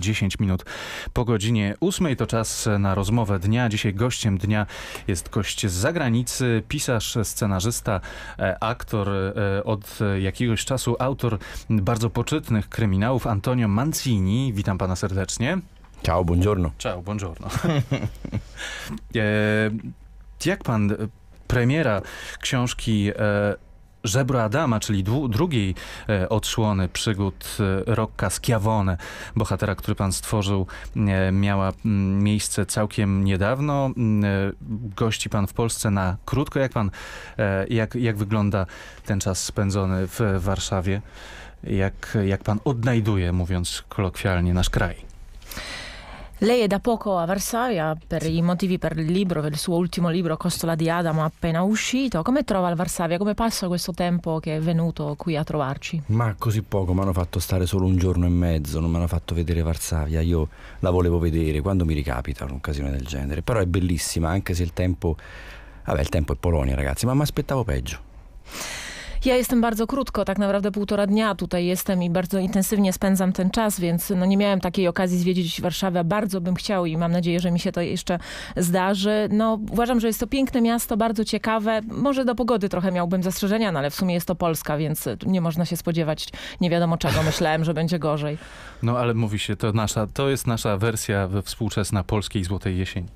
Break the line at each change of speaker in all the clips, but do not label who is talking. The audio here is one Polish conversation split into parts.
10 minut po godzinie 8 to czas na rozmowę dnia. Dzisiaj gościem dnia jest gość z zagranicy, pisarz, scenarzysta, e, aktor, e, od jakiegoś czasu autor bardzo poczytnych kryminałów Antonio Mancini. Witam pana serdecznie.
Ciao, buongiorno.
Ciao, buongiorno. E, jak pan premiera książki Żebro Adama, czyli drugiej e, odsłony przygód e, Rocca Schiavone, bohatera, który pan stworzył, e, miała m, miejsce całkiem niedawno. E, gości pan w Polsce na krótko. Jak pan, e, jak, jak wygląda ten czas spędzony w Warszawie? Jak, jak pan odnajduje, mówiąc kolokwialnie, nasz kraj?
Lei è da poco a Varsavia per i motivi per il libro, per il suo ultimo libro Costola di Adamo appena uscito. Come trova il Varsavia? Come passa questo tempo che è venuto qui a trovarci?
Ma così poco, mi hanno fatto stare solo un giorno e mezzo, non mi hanno fatto vedere Varsavia, io la volevo vedere quando mi ricapita un'occasione del genere, però è bellissima anche se il tempo... Vabbè, il tempo è Polonia ragazzi, ma mi aspettavo peggio.
Ja jestem bardzo krótko, tak naprawdę półtora dnia tutaj jestem i bardzo intensywnie spędzam ten czas, więc no nie miałem takiej okazji zwiedzić Warszawę. bardzo bym chciał i mam nadzieję, że mi się to jeszcze zdarzy. No, uważam, że jest to piękne miasto, bardzo ciekawe. Może do pogody trochę miałbym zastrzeżenia, no ale w sumie jest to Polska, więc e, nie można się spodziewać nie wiadomo czego. Myślałem, że będzie gorzej.
No ale mówi się, to, nasza, to jest nasza wersja współczesna polskiej Złotej Jesieni.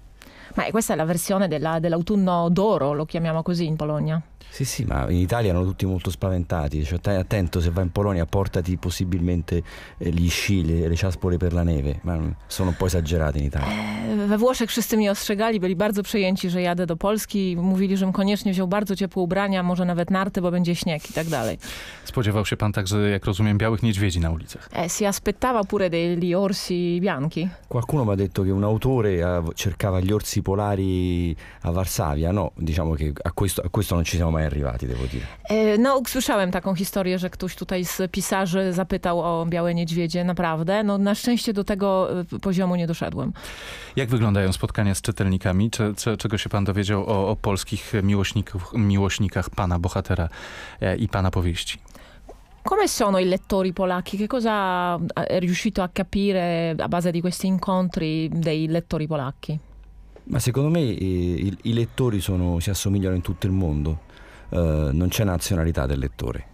Ma questa è la versione della, dell'autunno d'oro, lo chiamiamo così in Polonia.
Sì, sì, ma in Italia erano tutti molto spaventati, cioè stai attento se vai in Polonia portati possibilmente eh, gli sci, le, le ciaspole per la neve, ma mm, sono un po' esagerati in Italia.
Eh, we Włoszech wszyscy mi ostrzegali, byli bardzo przejęci, że jadę do Polski, mówili, żebym koniecznie wziął bardzo ciepłe ubrania, może nawet narty, bo będzie śnieg i tak dalej.
Spodziewał się pan także, jak rozumiem, białych niedźwiedzi na ulicach.
E, si aspettava pure degli orsi bianchi.
Qualcuno mi ha detto che un autore eh, cercava gli orsi polari a Varsavia, no, diciamo che a questo, a questo non ci siamo siamo mai arrivati, devo dire.
E, no, usłyszałem taką historię, że ktoś tutaj z pisarzy zapytał o białe niedźwiedzie, naprawdę. No, na szczęście do tego e, poziomu nie doszedłem.
Jak wyglądają spotkania z czytelnikami? Czy, czy, czego się pan dowiedział o, o polskich miłośnikach, miłośnikach pana bohatera e, i pana powieści?
Come sono i lettori polacchi? Che cosa è riuscito a capire a base di questi incontri dei lettori polacchi?
Ma secondo me eh, i, i lettori sono, si assomigliano in tutto il mondo non c'è nazionalità del lettore.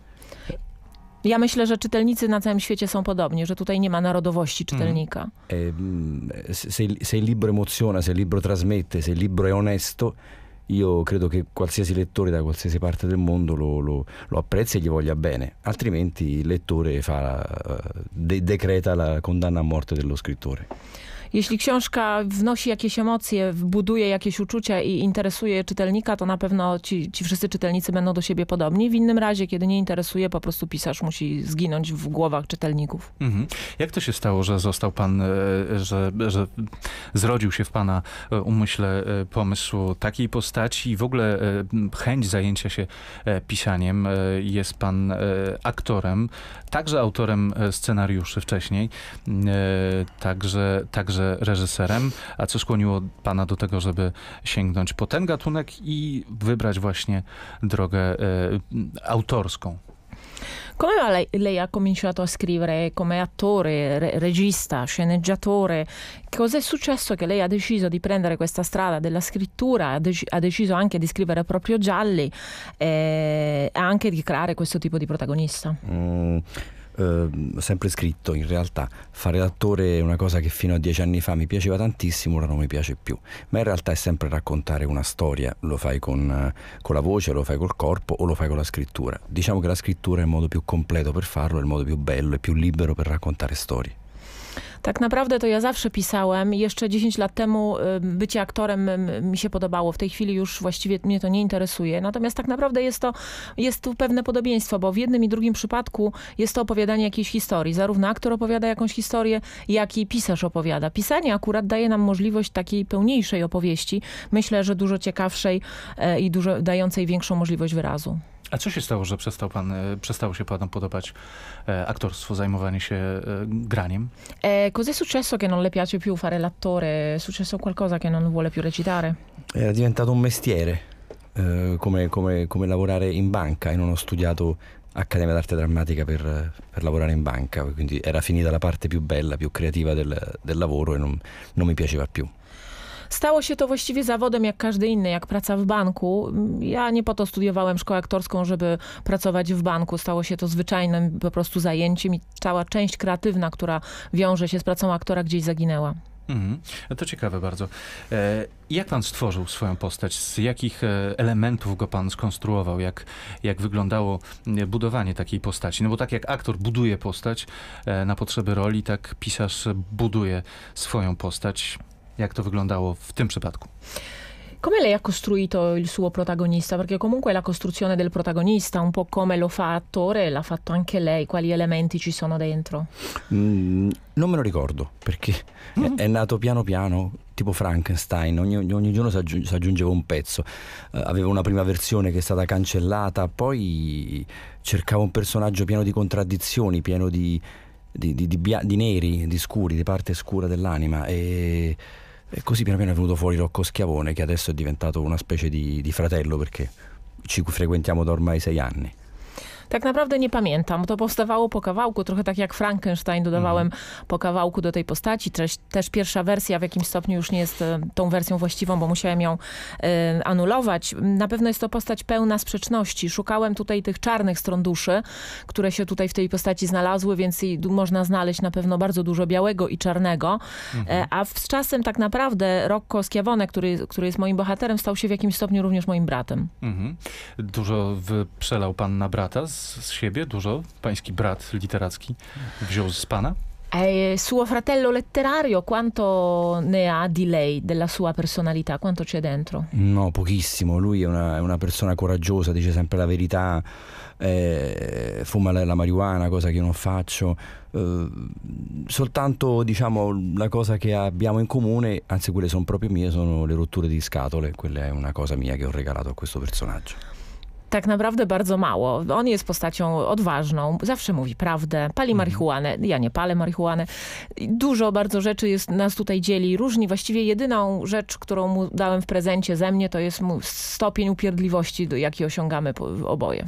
Ja myślę, że czytelnicy na całym świecie są podobni, że tutaj nie ma narodowości mm. czytelnika.
Mm. E, se, se il libro emoziona, se il libro trasmette, se il libro è onesto, io credo che qualsiasi lettore da qualsiasi parte del mondo lo, lo, lo apprezzi e gli voglia bene, altrimenti il lettore fa, eh, de, decreta la condanna a morte dello scrittore.
jeśli książka wnosi jakieś emocje, buduje jakieś uczucia i interesuje czytelnika, to na pewno ci, ci wszyscy czytelnicy będą do siebie podobni. W innym razie, kiedy nie interesuje, po prostu pisarz musi zginąć w głowach czytelników.
Mhm. Jak to się stało, że został pan, e, że, że zrodził się w pana e, umyśle e, pomysł takiej postaci i w ogóle chęć zajęcia się pisaniem? Jest pan aktorem, także autorem scenariuszy wcześniej, także, także także reżyserem. A co skłoniło pana do tego, żeby sięgnąć po ten gatunek i wybrać właśnie drogę autorską?
Come lei, lei, ha cominciato a scrivere come attore, re, regista, sceneggiatore? Cos'è successo che lei ha deciso di prendere questa strada della scrittura, ha, dec- ha deciso anche di scrivere proprio gialli eh, e eh, anche di creare questo tipo di protagonista?
Mm eh, sempre scritto in realtà fare l'attore è una cosa che fino a dieci anni fa mi piaceva tantissimo, ora non mi piace più, ma in realtà è sempre raccontare una storia, lo fai con, eh, con la voce, lo fai col corpo o lo fai con la scrittura. Diciamo che la scrittura è il modo più completo per farlo, è il modo più bello e più libero per raccontare storie.
Tak naprawdę to ja zawsze pisałem. Jeszcze 10 lat temu y, bycie aktorem mi się podobało. W tej chwili już właściwie mnie to nie interesuje. Natomiast tak naprawdę jest to, jest tu pewne podobieństwo, bo w jednym i drugim przypadku jest to opowiadanie jakiejś historii. Zarówno aktor opowiada jakąś historię, jak i pisarz opowiada. Pisanie akurat daje nam możliwość takiej pełniejszej opowieści. Myślę, że dużo ciekawszej e, i dużo dającej większą możliwość wyrazu.
A co się stało, że przestał pan, przestało się panom podobać eh, aktorstwo, zajmowanie się eh, graniem?
Eh, cos'è successo che non le piace più fare l'attore? È successo qualcosa che non vuole più recitare?
Era diventato un mestiere, eh, come, come, come lavorare in banca. Io non ho studiato Accademia d'Arte Drammatica per, per, lavorare in banca, quindi era finita la parte più bella, più creativa del, del lavoro e non, non mi piaceva più.
Stało się to właściwie zawodem jak każdy inny, jak praca w banku. Ja nie po to studiowałem szkołę aktorską, żeby pracować w banku. Stało się to zwyczajnym po prostu zajęciem i cała część kreatywna, która wiąże się z pracą aktora gdzieś zaginęła.
Mhm. No to ciekawe bardzo. E, jak pan stworzył swoją postać? Z jakich e, elementów go pan skonstruował? Jak, jak wyglądało e, budowanie takiej postaci? No bo tak jak aktor buduje postać na potrzeby roli, tak pisarz buduje swoją postać Jak to wyglądało w tym przypadku?
Come lei ha costruito il suo protagonista? Perché comunque la costruzione del protagonista, un po' come lo fa attore, l'ha fatto anche lei. Quali elementi ci sono dentro?
Mm, non me lo ricordo perché mm è, è, nato piano piano, tipo Frankenstein, ogni, ogni giorno si, aggiung- si, aggiungeva un pezzo. Uh, eh, avevo una prima versione che è stata cancellata, poi cercavo un personaggio pieno di contraddizioni, pieno di, di, di, di bia- neri, di scuri, di parte scura dell'anima. E e così piano piano è venuto fuori Rocco Schiavone, che adesso è diventato una specie di, di fratello perché ci frequentiamo da ormai sei anni.
Tak naprawdę nie pamiętam. To powstawało po kawałku, trochę tak jak Frankenstein dodawałem po kawałku do tej postaci. Też, też pierwsza wersja w jakimś stopniu już nie jest e, tą wersją właściwą, bo musiałem ją y, anulować. Na pewno jest to postać pełna sprzeczności. Szukałem tutaj tych czarnych stron duszy, które się tutaj w tej postaci znalazły, więc można znaleźć na pewno bardzo dużo białego i czarnego. E, mhm. A z czasem tak naprawdę Rocco Schiavone, który, który jest moim bohaterem, stał się w jakimś stopniu również moim bratem.
Mhm. Dużo przelał pan na brata z z siebie dużo? Pański brat literacki wziął z pana?
È suo fratello letterario quanto ne ha di lei, della sua personalità, quanto c'è dentro?
No, pochissimo, lui è una, è una persona coraggiosa, dice sempre la verità, eh, fuma la, la, marijuana, cosa che io non faccio, eh, soltanto diciamo la cosa che abbiamo in comune, anzi quelle sono proprio mie, sono le rotture di scatole, quella è una cosa mia che ho regalato a questo personaggio.
tak naprawdę bardzo mało. On jest postacią odważną, zawsze mówi prawdę, pali mhm. marihuanę, ja nie palę marihuanę. Dużo bardzo rzeczy jest, nas tutaj dzieli, różni. Właściwie jedyną rzecz, którą mu dałem w prezencie ze mnie, to jest stopień upierdliwości, jaki osiągamy oboje.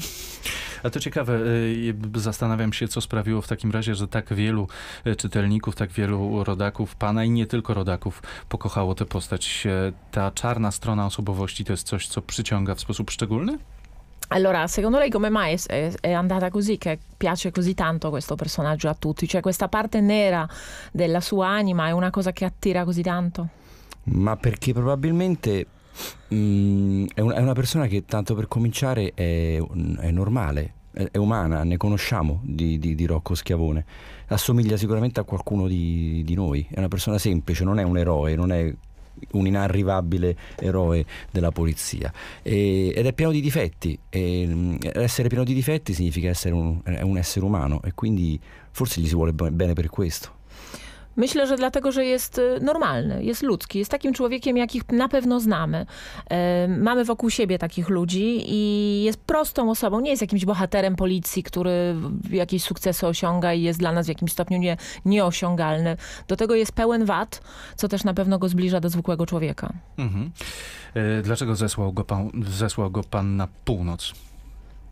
A to ciekawe, y, zastanawiam się, co sprawiło w takim razie, że tak wielu y, czytelników, tak wielu rodaków, pana i nie tylko rodaków, pokochało tę postać. Y, ta czarna strona osobowości to jest coś, co przyciąga w sposób szczególny?
Allora, secondo lei come mai è, è, andata così che piace così tanto questo personaggio a tutti? Cioè questa parte nera della sua anima è una cosa che attira così tanto?
Ma perché probabilmente mh, mm, è, un, è, una persona che tanto per cominciare è, è normale, è, umana, ne conosciamo di, di, di, Rocco Schiavone, assomiglia sicuramente a qualcuno di, di noi, è una persona semplice, non è un eroe, non è un inarrivabile eroe della polizia. E, ed è pieno di difetti, e, mm, essere pieno di difetti significa essere un, eh, un essere umano e quindi forse gli si vuole bene per questo.
Myślę, że dlatego, że jest y, normalny, jest ludzki, jest takim człowiekiem, jakich na pewno znamy. Y, mamy wokół siebie takich ludzi i jest prostą osobą, nie jest jakimś bohaterem policji, który jakieś sukcesy osiąga i jest dla nas w jakimś stopniu nie, nieosiągalny. Do tego jest pełen wad, co też na pewno go zbliża do zwykłego człowieka.
Mhm. Y, dlaczego
zesłał go, pan, zesłał go pan na północ?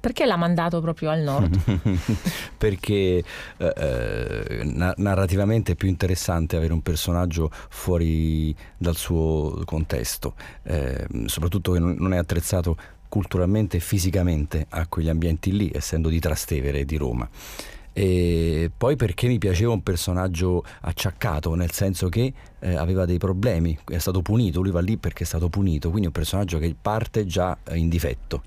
Perché l'ha mandato proprio al nord?
Perché eh, eh narrativamente è più interessante avere un personaggio fuori dal suo contesto, eh, soprattutto che non è attrezzato culturalmente e fisicamente a quegli ambienti lì, essendo di Trastevere e di Roma. E poi perché mi piaceva un personaggio acciaccato, nel senso che eh, aveva dei problemi, è stato punito, lui va lì perché è stato punito, quindi un personaggio che parte già eh, in difetto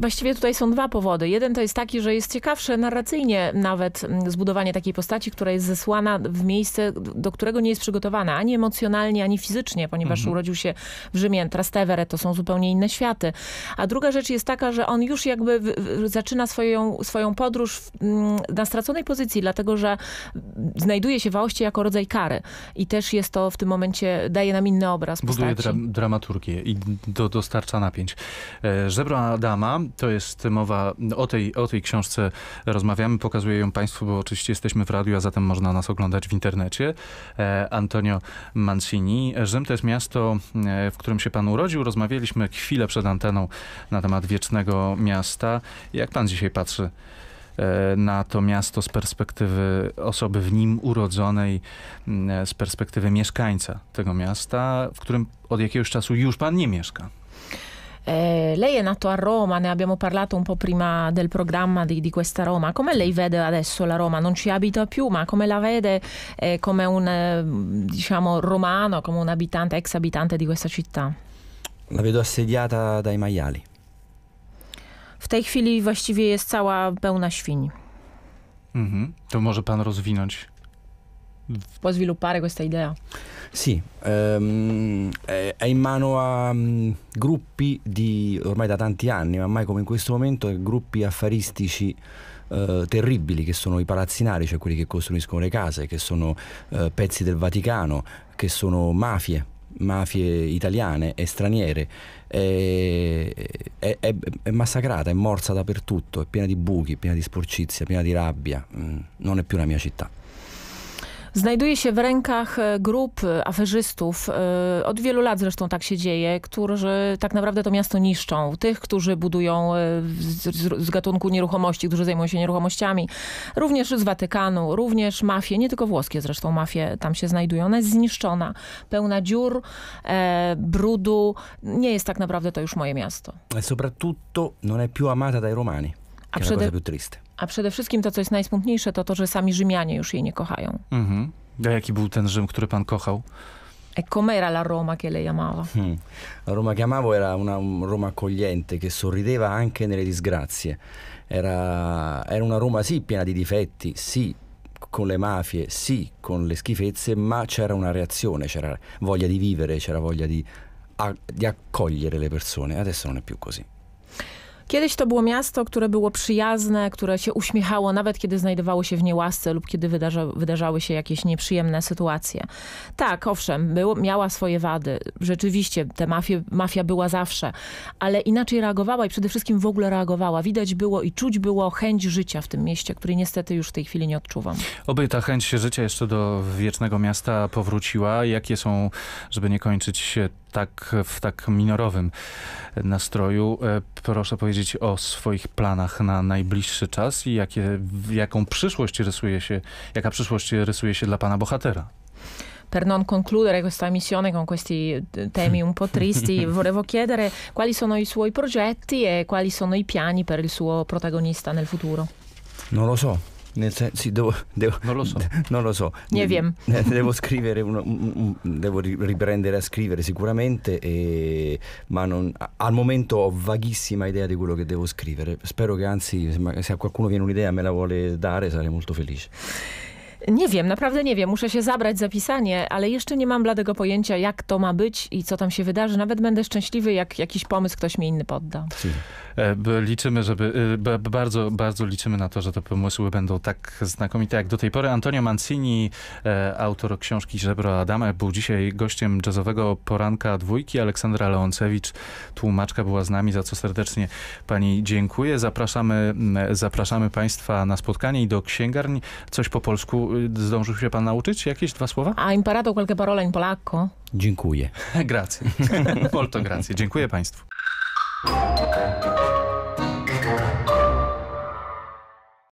Właściwie tutaj są dwa powody. Jeden to jest taki, że jest ciekawsze narracyjnie nawet mm, zbudowanie takiej postaci, która jest zesłana w miejsce, do którego nie jest przygotowana ani emocjonalnie, ani fizycznie, ponieważ mhm. urodził się w Rzymie, Trastevere, to są zupełnie inne światy. A druga rzecz jest taka, że on już jakby zaczyna swoją, swoją podróż mm, na straconej pozycji, dlatego że znajduje się w Aoście jako rodzaj kary. I też jest to w tym momencie, daje nam inny obraz Buduje postaci. Buduje
dra dramaturgię i do, dostarcza napięć. E, Żebro Adam Mama. To jest mowa o tej, o tej książce rozmawiamy. Pokazuję ją Państwu, bo oczywiście jesteśmy w radiu, a zatem można nas oglądać w internecie. E, Antonio Mancini. Rzym to jest miasto, e, w którym się Pan urodził. Rozmawialiśmy chwilę przed anteną na temat wiecznego miasta. Jak Pan dzisiaj patrzy e, na to miasto z perspektywy osoby w nim urodzonej, mm, z perspektywy mieszkańca tego miasta, w którym od jakiegoś czasu już pan nie mieszka.
Eh, lei è nato a Roma, ne abbiamo parlato un po' prima del programma di, di, questa Roma. Come lei vede adesso la Roma? Non ci abita più, ma come la vede eh, come un eh, diciamo, romano, come un abitante, ex abitante di questa città?
La vedo assediata dai maiali.
W tej chwili właściwie jest cała pełna świń.
Mhm. To może pan rozwinąć
Può sviluppare questa idea?
Sì, ehm, è in mano a um, gruppi di ormai da tanti anni, ma mai come in questo momento, gruppi affaristici eh, terribili che sono i palazzinari, cioè quelli che costruiscono le case, che sono eh, pezzi del Vaticano, che sono mafie, mafie italiane e straniere. È, è, è, è, massacrata, è morsa dappertutto, è piena di buchi, piena di sporcizia, piena di rabbia. Mm, non è più la mia città.
znajduje się w rękach e, grup e, aferzystów, e, od wielu lat zresztą tak się dzieje, którzy tak naprawdę to miasto niszczą. Tych, którzy budują z, z gatunku nieruchomości, którzy zajmują się nieruchomościami, również z Watykanu, również mafie, nie tylko włoskie zresztą mafie tam się znajdują. Ona jest zniszczona, pełna dziur, e, brudu. Nie jest tak naprawdę to już moje miasto.
E soprattutto non è più amata dai romani. A przede... più triste.
A przede wszystkim to, co jest najsmutniejsze, to to, że sami Rzymianie już jej nie kochają.
Mhm. A jaki był ten Rzym, który pan kochał?
E com'era la Roma che lei amava?
Hmm. La Roma che amavo era una Roma accogliente che sorrideva anche nelle disgrazie. Era, era una Roma sì piena di difetti, sì con le mafie, sì con le schifezze, ma c'era una reazione, c'era voglia di vivere, c'era voglia di, a, di accogliere le persone. Adesso non è più così.
Kiedyś to było miasto, które było przyjazne, które się uśmiechało, nawet kiedy znajdowało się w niełasce lub kiedy wydarza, wydarzały się jakieś nieprzyjemne sytuacje. Tak, owszem, było, miała swoje wady. Rzeczywiście, ta mafia, mafia była zawsze, ale inaczej reagowała i przede wszystkim w ogóle reagowała. Widać było i czuć było chęć życia w tym mieście, której niestety już w tej chwili nie odczuwam.
Oby ta chęć życia jeszcze do wiecznego miasta powróciła. Jakie są, żeby nie kończyć tak, w tak minorowym e, nastroju. E, proszę powiedzieć o swoich planach na najbliższy czas i jakie, jaką przyszłość rysuje się, jaka przyszłość rysuje się dla pana bohatera.
per non concludere eh, questa missione con questi eh, temi un po' tristi, volevo chiedere quali sono i suoi progetti e quali sono i piani per il suo protagonista nel futuro.
Non lo so, Nel senso, sì, devo, devo, non lo so. Non lo so.
Ne wiem. Devo
scrivere, uno, un, un, devo riprendere a scrivere sicuramente, e, ma non, al momento ho vaghissima idea di quello che devo scrivere. Spero che anzi, se a qualcuno viene un'idea e me la vuole dare, sarei molto felice.
Nie wiem, naprawdę nie wiem. Muszę się zabrać za pisanie, ale jeszcze nie mam bladego pojęcia, jak to ma być i co tam się wydarzy. Nawet będę szczęśliwy, jak jakiś pomysł ktoś mi inny podda.
E, liczymy, żeby, y, bardzo, bardzo liczymy na to, że te pomysły będą tak znakomite jak do tej pory. Antonio Mancini, e, autor książki Żebro Adame, był dzisiaj gościem jazzowego poranka dwójki. Aleksandra Leoncewicz, tłumaczka, była z nami, za co serdecznie pani dziękuję. Zapraszamy, zapraszamy państwa na spotkanie i do księgarni. Coś po polsku zdążył się pan nauczyć? Jakieś
dwa słowa? A imparato qualche parola in polacco?
Dziękuję. grazie. Molto grazie.
Dziękuję państwu.